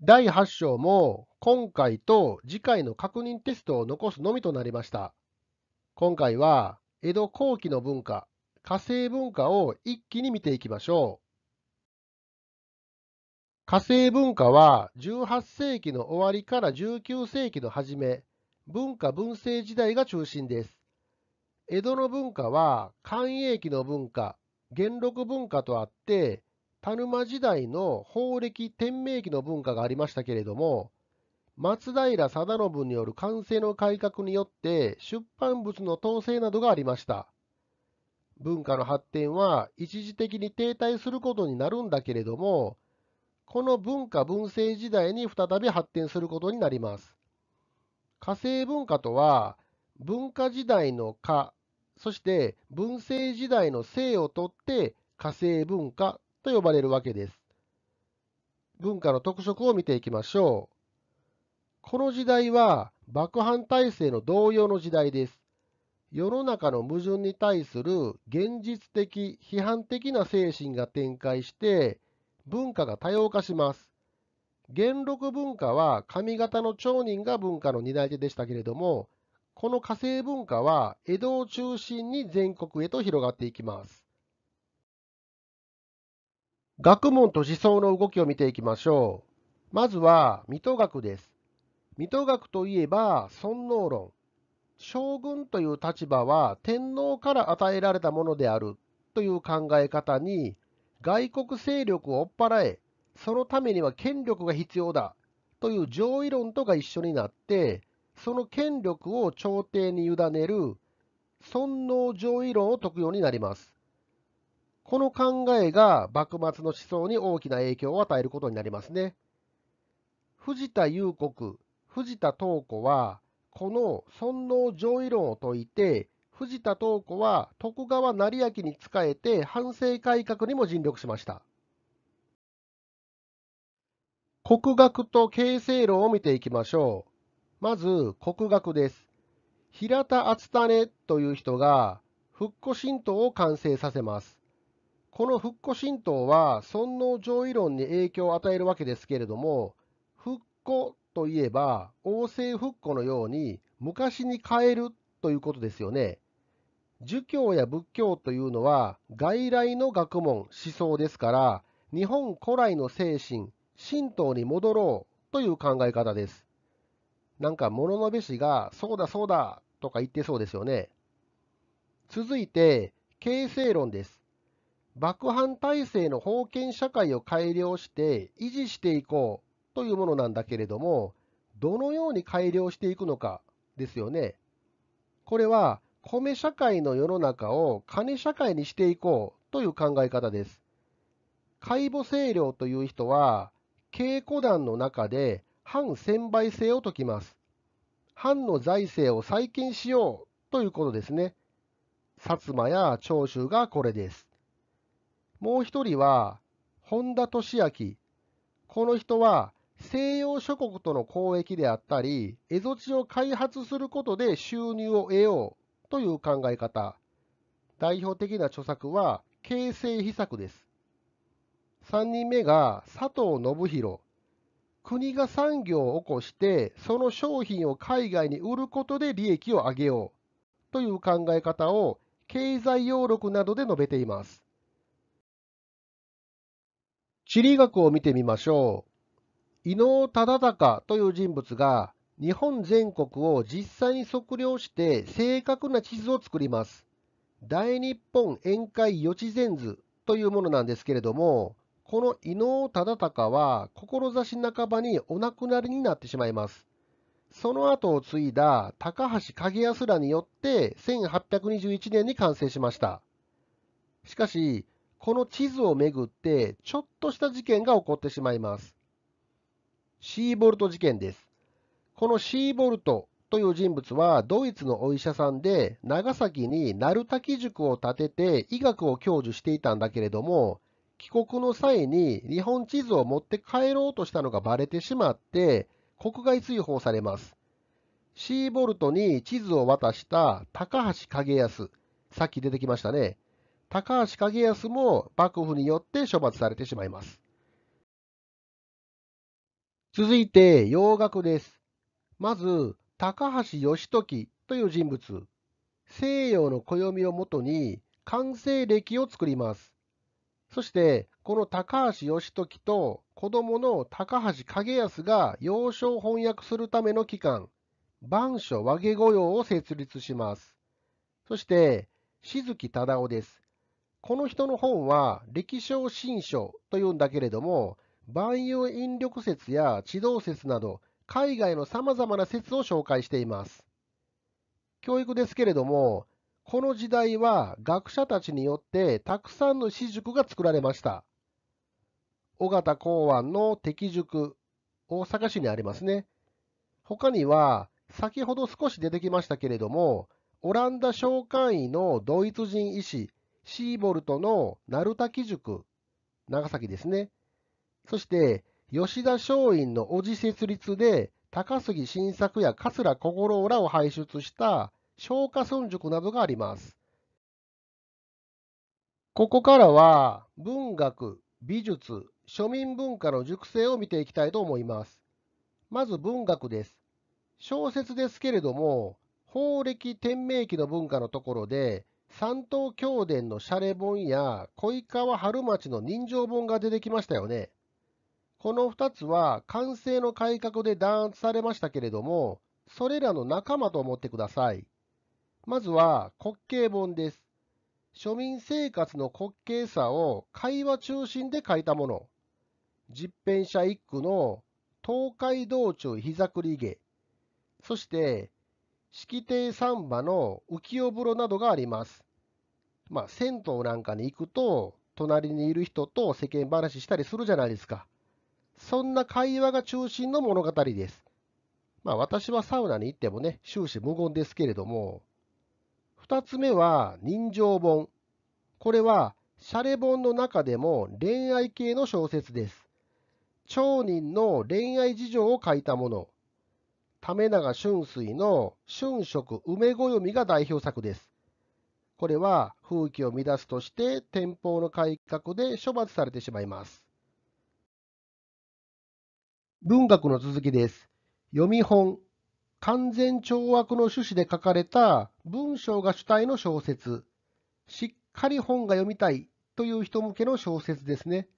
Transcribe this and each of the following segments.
第8章も今回と次回の確認テストを残すのみとなりました。今回は江戸後期の文化、火星文化を一気に見ていきましょう。火星文化は18世紀の終わりから19世紀の初め、文化文政時代が中心です。江戸の文化は寛永期の文化、元禄文化とあって、田沼時代の法暦天明期の文化がありましたけれども、松平定信による完成の改革によって出版物の統制などがありました。文化の発展は一時的に停滞することになるんだけれども、この文化文政時代に再び発展することになります。火星文化とは、文化時代の化、そして文政時代の生をとって火星文化と呼ばれるわけです。文化の特色を見ていきましょう。この時代は幕藩体制の同様の時代です。世の中の矛盾に対する現実的、批判的な精神が展開して、文化が多様化します。元禄文化は上方の町人が文化の担い手でしたけれども、この火星文化は江戸を中心に全国へと広がっていきます。学問と思想の動きを見ていきましょう。まずは、水戸学です。水戸学といえば、尊王論。将軍という立場は天皇から与えられたものであるという考え方に、外国勢力を追っ払え、そのためには権力が必要だという上位論とが一緒になって、その権力を朝廷に委ねる尊王攘夷論を説くようになります。この考えが幕末の思想に大きな影響を与えることになりますね。藤田裕国、藤田東子は、この尊王攘夷論を説いて、藤田東子は徳川成明に仕えて反省改革にも尽力しました。国学と形成論を見ていきましょう。まず、国学です。平田篤胤という人が、復古神道を完成させます。この復古神道は尊王攘夷論に影響を与えるわけですけれども、復古といえば、王政復古のように昔に変えるということですよね。儒教や仏教というのは外来の学問、思想ですから、日本古来の精神、神道に戻ろうという考え方です。なんか物のべしが、そうだそうだとか言ってそうですよね。続いて、形成論です。幕藩体制の封建社会を改良して維持していこうというものなんだけれども、どのように改良していくのかですよね。これは米社会の世の中を金社会にしていこうという考え方です。介護清涼という人は、稽古団の中で反専売制を解きます。藩の財政を再建しようということですね。薩摩や長州がこれです。もう一人は本田俊明。この人は西洋諸国との交易であったり、蝦夷地を開発することで収入を得ようという考え方。代表的な著作は、形成秘策です。3人目が佐藤信弘。国が産業を起こして、その商品を海外に売ることで利益を上げようという考え方を経済要録などで述べています。地理学を見てみましょう。伊能忠敬という人物が日本全国を実際に測量して正確な地図を作ります。大日本宴会予知禅図というものなんですけれども、この伊能忠敬は志半ばにお亡くなりになってしまいます。その後を継いだ高橋景康らによって1821年に完成しました。しかし、この地図をめぐってちょっとした事件が起こってしまいます。シーボルト事件です。このシーボルトという人物はドイツのお医者さんで長崎に鳴滝塾を建てて医学を享受していたんだけれども帰国の際に日本地図を持って帰ろうとしたのがバレてしまって国外追放されます。シーボルトに地図を渡した高橋景康、さっき出てきましたね。高橋景康も幕府によって処罰されてしまいます。続いて洋楽です。まず、高橋義時という人物。西洋の暦をもとに完成歴を作ります。そして、この高橋義時と子供の高橋景康が洋書を翻訳するための機関、番書和芸御用を設立します。そして、静月忠夫です。この人の本は歴小新書というんだけれども、万有引力説や地動説など、海外の様々な説を紹介しています。教育ですけれども、この時代は学者たちによってたくさんの私塾が作られました。尾形港湾の敵塾、大阪市にありますね。他には、先ほど少し出てきましたけれども、オランダ商館医のドイツ人医師、シーボルトの鳴滝塾、長崎ですね。そして、吉田松陰の叔父設立で、高杉晋作や桂小五郎らを輩出した松下村塾などがあります。ここからは、文学、美術、庶民文化の塾生を見ていきたいと思います。まず文学です。小説ですけれども、法暦天明期の文化のところで、三島教伝のシャレ本や、小川春町の人情本が出てきましたよね。この2つは、完成の改革で弾圧されましたけれども、それらの仲間と思ってください。まずは、滑稽本です。庶民生活の滑稽さを会話中心で書いたもの。実編者一句の東海道中膝栗毛。そして、式亭三バの浮世風呂などがあります。まあ、銭湯なんかに行くと、隣にいる人と世間話したりするじゃないですか。そんな会話が中心の物語です。まあ、私はサウナに行ってもね、終始無言ですけれども、2つ目は人情本。これは、シャレ本の中でも恋愛系の小説です。町人の恋愛事情を書いたもの。為永春水の春色梅子読みが代表作です。これは風紀を乱すとして天保の改革で処罰されてしまいます。文学の続きです。読み本。完全懲悪の趣旨で書かれた文章が主体の小説。しっかり本が読みたいという人向けの小説ですね。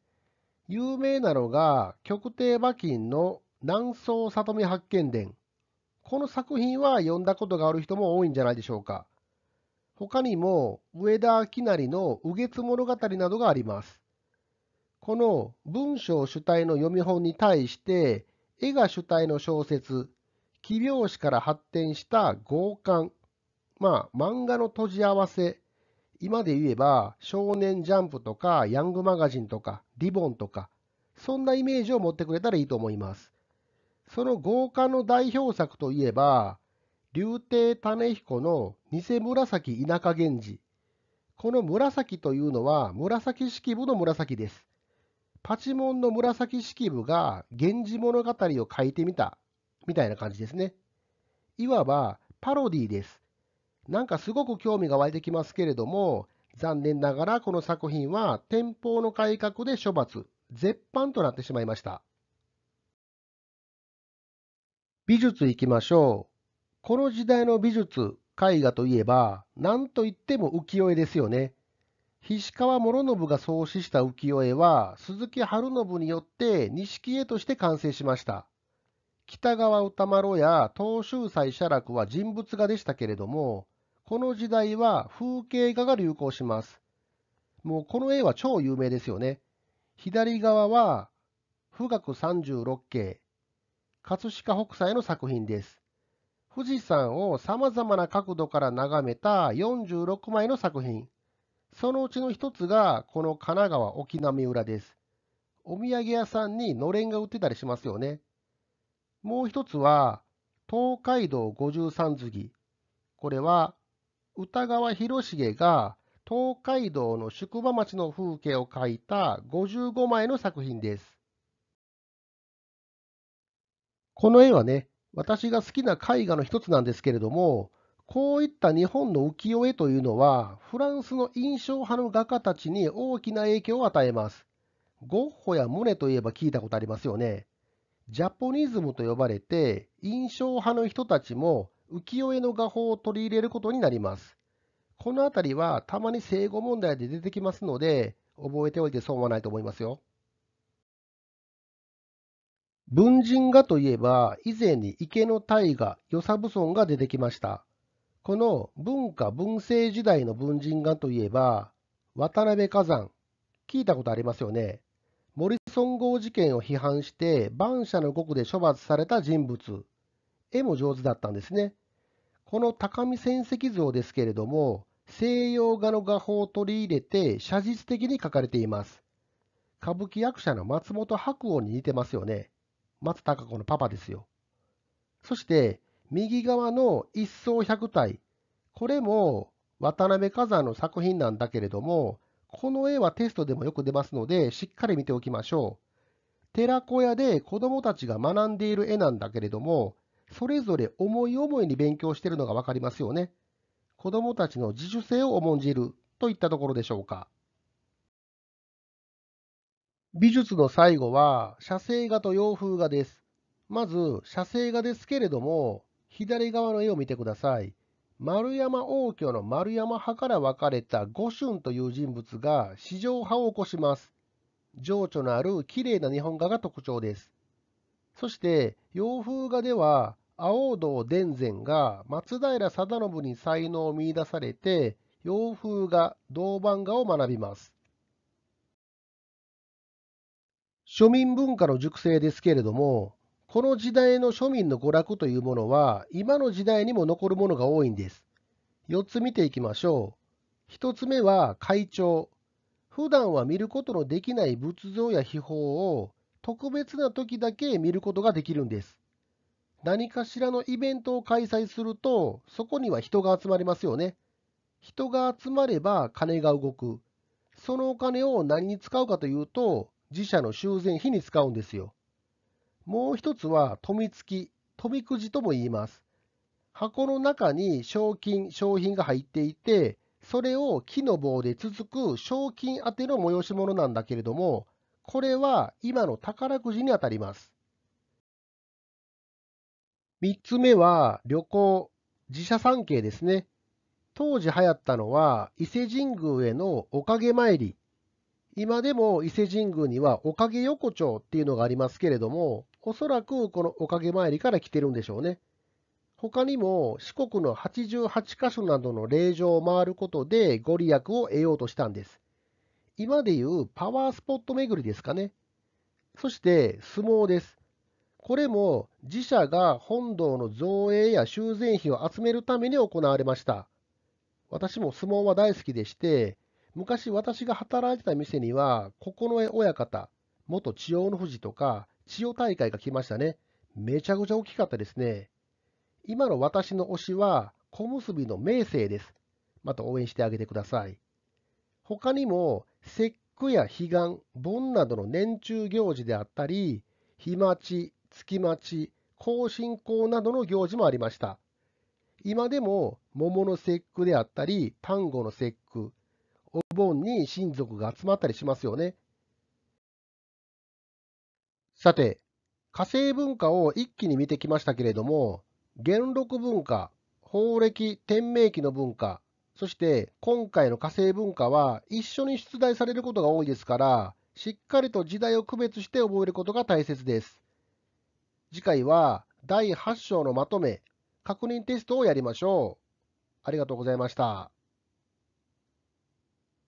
有名なのが、極帝馬琴の南宋里見八犬伝。この作品は読んだことがある人も多いんじゃないでしょうか。他にも、上田明成の右月物語などがあります。この文章主体の読み本に対して、絵が主体の小説、奇拍子から発展した合巻、まあ、漫画の閉じ合わせ、今で言えば少年ジャンプとかヤングマガジンとかリボンとか、そんなイメージを持ってくれたらいいと思います。その豪華の代表作といえば、竜亭種彦の偽紫田舎源氏。この紫というのは紫式部の紫です。パチモンの紫式部が源氏物語を書いてみたみたいな感じですね。いわばパロディです。なんかすごく興味が湧いてきますけれども、残念ながらこの作品は天保の改革で処罰、絶版となってしまいました。美術行きましょう。この時代の美術、絵画といえば、何といっても浮世絵ですよね。菱川諸信が創始した浮世絵は、鈴木春信によって錦絵として完成しました。北川歌麿や東秀斎写楽は人物画でしたけれども、この時代は風景画が流行します。もうこの絵は超有名ですよね。左側は、富岳三十六景、葛飾北斎の作品です。富士山を様々な角度から眺めた46枚の作品。そのうちの一つがこの神奈川沖浪裏です。お土産屋さんにのれんが売ってたりしますよね。もう一つは、東海道五十三次。これは、歌川広重が東海道の宿場町の風景を描いた55枚の作品です。この絵はね、私が好きな絵画の一つなんですけれども、こういった日本の浮世絵というのは、フランスの印象派の画家たちに大きな影響を与えます。ゴッホやモネといえば聞いたことありますよね。ジャポニズムと呼ばれて、印象派の人たちも浮世絵の画法を取り入れることになります。このあたりはたまに正後問題で出てきますので、覚えておいて損はないと思いますよ。文人画といえば、以前に池の大河、与謝武村が出てきました。この文化文政時代の文人画といえば、渡辺崋山、聞いたことありますよね。森尊号事件を批判して、万社の獄で処罰された人物。絵も上手だったんですね。この高見戦績像ですけれども、西洋画の画法を取り入れて写実的に描かれています。歌舞伎役者の松本白鸚に似てますよね。松たか子のパパですよ。そして、右側の一層百体。これも渡辺崋山の作品なんだけれども、この絵はテストでもよく出ますので、しっかり見ておきましょう。寺子屋で子供たちが学んでいる絵なんだけれども、それぞれ思い思いに勉強しているのがわかりますよね。子供たちの自主性を重んじるといったところでしょうか。美術の最後は写生画と洋風画です。まず写生画ですけれども左側の絵を見てください。丸山王居の丸山派から分かれた五春という人物が四場派を起こします。情緒のある綺麗な日本画が特徴です。そして洋風画では青堂伝前が松平定信に才能を見いだされて洋風画銅版画を学びます。庶民文化の熟成ですけれども、この時代の庶民の娯楽というものは、今の時代にも残るものが多いんです。4つ見ていきましょう。1つ目は会長。普段は見ることのできない仏像や秘宝を特別な時だけ見ることができるんです。何かしらのイベントを開催すると、そこには人が集まりますよね。人が集まれば金が動く。そのお金を何に使うかというと、自社の修繕費に使うんですよ。もう一つは、富付き、富くじとも言います。箱の中に賞金、商品が入っていて、それを木の棒で続く賞金宛ての催し物なんだけれども、これは今の宝くじにあたります。3つ目は旅行、自社産経ですね。当時流行ったのは伊勢神宮へのおかげ参り。今でも伊勢神宮にはおかげ横丁っていうのがありますけれども、おそらくこのおかげ参りから来てるんでしょうね。他にも四国の88カ所などの霊場を回ることでご利益を得ようとしたんです。今でいうパワースポット巡りですかね。そして相撲です。これも自社が本堂の造営や修繕費を集めるために行われました。私も相撲は大好きでして、昔私が働いてた店には、九重親方、元千代の富士とか、千代大会が来ましたね。めちゃくちゃ大きかったですね。今の私の推しは、小結の名声です。また応援してあげてください。他にも、節句や彼岸、盆などの年中行事であったり、日待ち、月待ち、更新校などの行事もありました。今でも、桃の節句であったり、丹後の節句、お盆に親族が集まったりしますよね。さて、火星文化を一気に見てきましたけれども、元禄文化、法暦、天明期の文化、そして今回の火星文化は一緒に出題されることが多いですから、しっかりと時代を区別して覚えることが大切です。次回は第8章のまとめ、確認テストをやりましょう。ありがとうございました。